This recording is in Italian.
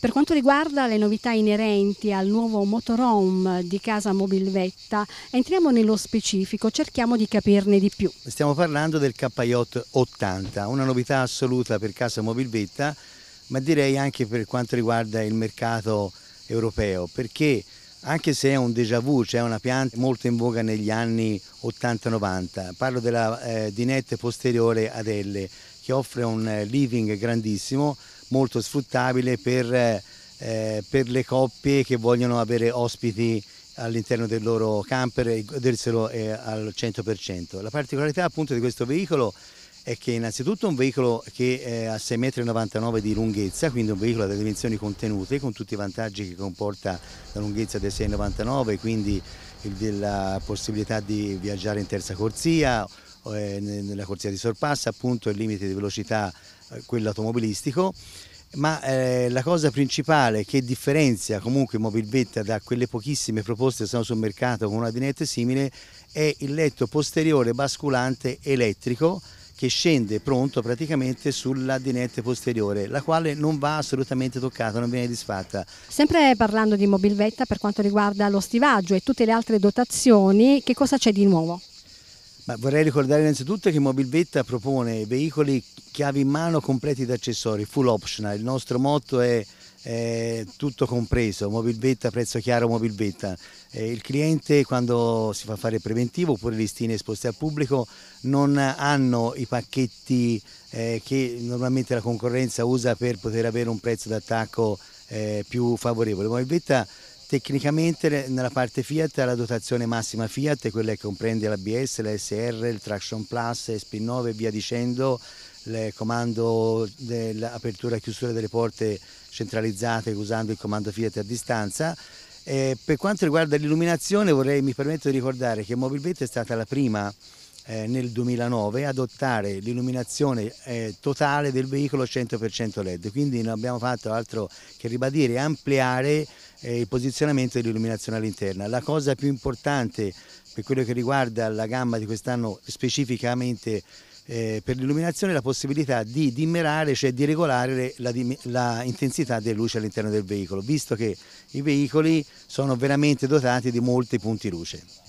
Per quanto riguarda le novità inerenti al nuovo motorhome di Casa Mobilvetta, entriamo nello specifico, cerchiamo di capirne di più. Stiamo parlando del KJ 80, una novità assoluta per Casa Mobilvetta, ma direi anche per quanto riguarda il mercato europeo, perché anche se è un déjà vu, cioè una pianta molto in voga negli anni 80-90, parlo della eh, dinette posteriore ad L, che offre un eh, living grandissimo, molto sfruttabile per, eh, eh, per le coppie che vogliono avere ospiti all'interno del loro camper e goderselo eh, al 100%. La particolarità appunto di questo veicolo è che innanzitutto è un veicolo che eh, ha 6,99 m di lunghezza, quindi un veicolo dalle dimensioni contenute con tutti i vantaggi che comporta la lunghezza dei 6,99 m, quindi la possibilità di viaggiare in terza corsia eh, nella corsia di sorpassa, appunto il limite di velocità, eh, quello automobilistico, ma eh, la cosa principale che differenzia comunque Mobilvetta da quelle pochissime proposte che sono sul mercato con una dinette simile è il letto posteriore basculante elettrico che scende pronto praticamente sulla dinette posteriore, la quale non va assolutamente toccata, non viene disfatta. Sempre parlando di Mobilvetta per quanto riguarda lo stivaggio e tutte le altre dotazioni, che cosa c'è di nuovo? Ma vorrei ricordare innanzitutto che Mobilvetta propone veicoli chiavi in mano completi di accessori, full optional. Il nostro motto è eh, tutto compreso, mobilvetta, prezzo chiaro, mobilvetta. Eh, il cliente quando si fa fare preventivo oppure listine esposte al pubblico non hanno i pacchetti eh, che normalmente la concorrenza usa per poter avere un prezzo d'attacco eh, più favorevole. Mobilvetta Tecnicamente nella parte Fiat la dotazione massima Fiat, quella che comprende l'ABS, l'ASR, il Traction Plus, Spin 9 e via dicendo, il comando dell'apertura e chiusura delle porte centralizzate usando il comando Fiat a distanza. E eh, per quanto riguarda l'illuminazione vorrei, mi permetto di ricordare che Mobilbet è stata la prima eh, nel 2009 adottare l'illuminazione eh, totale del veicolo 100% LED, quindi non abbiamo fatto altro che ribadire e ampliare eh, il posizionamento dell'illuminazione all'interno. La cosa più importante per quello che riguarda la gamma di quest'anno specificamente eh, per l'illuminazione è la possibilità di dimmerare, cioè di regolare l'intensità della luce all'interno del veicolo, visto che i veicoli sono veramente dotati di molti punti luce.